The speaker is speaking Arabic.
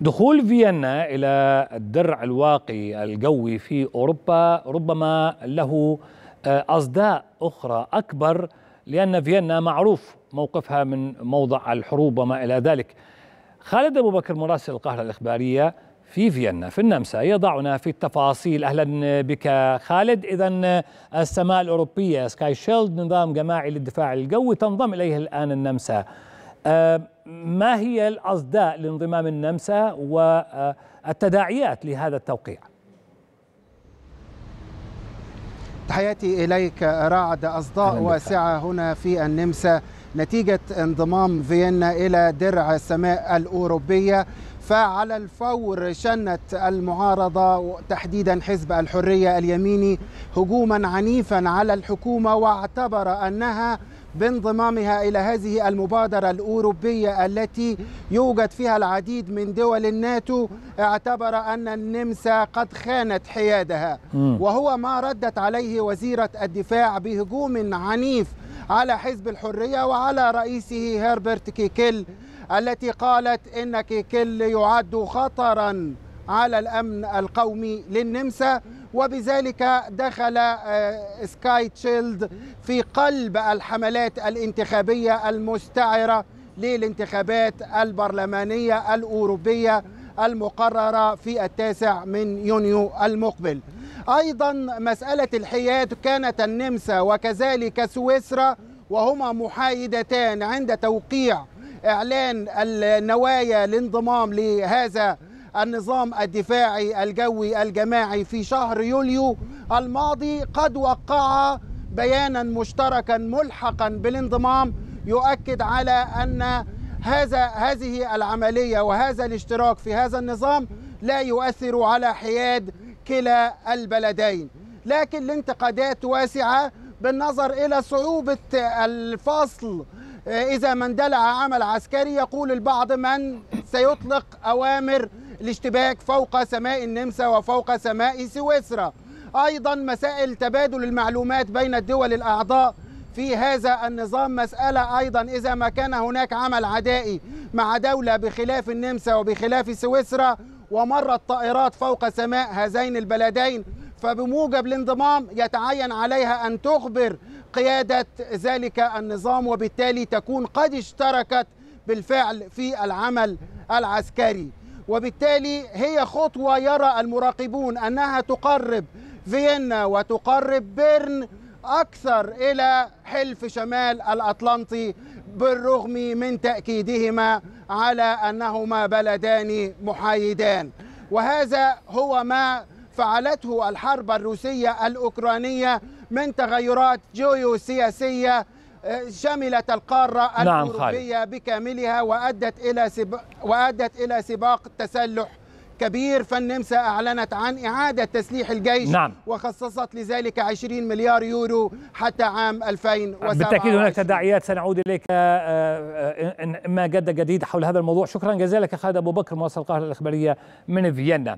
دخول فيينا إلى الدرع الواقي الجوي في أوروبا ربما له آه، أصداء أخرى أكبر لأن فيينا معروف موقفها من موضع الحروب وما إلى ذلك خالد أبو بكر مراسل القاهرة الإخبارية في فيينا في النمسا يضعنا في التفاصيل أهلا بك خالد إذا السماء الأوروبية سكاي شيلد نظام جماعي للدفاع الجوي تنضم إليه الآن النمسا ما هي الأصداء لانضمام النمسا والتداعيات لهذا التوقيع؟ تحياتي إليك رعد أصداء واسعة هنا في النمسا نتيجة انضمام فيينا إلى درع السماء الأوروبية فعلى الفور شنت المعارضة تحديدا حزب الحرية اليميني هجوما عنيفا على الحكومة واعتبر أنها بانضمامها إلى هذه المبادرة الأوروبية التي يوجد فيها العديد من دول الناتو اعتبر أن النمسا قد خانت حيادها وهو ما ردت عليه وزيرة الدفاع بهجوم عنيف على حزب الحرية وعلى رئيسه هربرت كيكل التي قالت إن كيكل يعد خطراً على الأمن القومي للنمسا وبذلك دخل آه، سكاي تشيلد في قلب الحملات الانتخابية المستعرة للانتخابات البرلمانية الأوروبية المقررة في التاسع من يونيو المقبل أيضا مسألة الحياد كانت النمسا وكذلك سويسرا وهما محايدتان عند توقيع إعلان النوايا الانضمام لهذا النظام الدفاعي الجوي الجماعي في شهر يوليو الماضي قد وقع بيانا مشتركا ملحقا بالانضمام يؤكد على ان هذا هذه العمليه وهذا الاشتراك في هذا النظام لا يؤثر على حياد كلا البلدين لكن الانتقادات واسعه بالنظر الى صعوبه الفصل اذا ما اندلع عمل عسكري يقول البعض من سيطلق اوامر الاشتباك فوق سماء النمسا وفوق سماء سويسرا أيضا مسائل تبادل المعلومات بين الدول الأعضاء في هذا النظام مسألة أيضا إذا ما كان هناك عمل عدائي مع دولة بخلاف النمسا وبخلاف سويسرا ومرت طائرات فوق سماء هذين البلدين فبموجب الانضمام يتعين عليها أن تخبر قيادة ذلك النظام وبالتالي تكون قد اشتركت بالفعل في العمل العسكري وبالتالي هي خطوة يرى المراقبون أنها تقرب فيينا وتقرب بيرن أكثر إلى حلف شمال الأطلنطي بالرغم من تأكيدهما على أنهما بلدان محايدان وهذا هو ما فعلته الحرب الروسية الأوكرانية من تغيرات جيوسياسية شملت القارة نعم الأوروبية خالد. بكاملها وأدت إلى سباق وأدت إلى سباق تسلح كبير فالنمسا أعلنت عن إعادة تسليح الجيش نعم. وخصصت لذلك 20 مليار يورو حتى عام 2027 بالتأكيد هناك تداعيات سنعود إليك آه، آه، إما جد جديد حول هذا الموضوع شكرا جزيلا لك خالد أبو بكر مواصل القاهرة الإخبارية من فيينا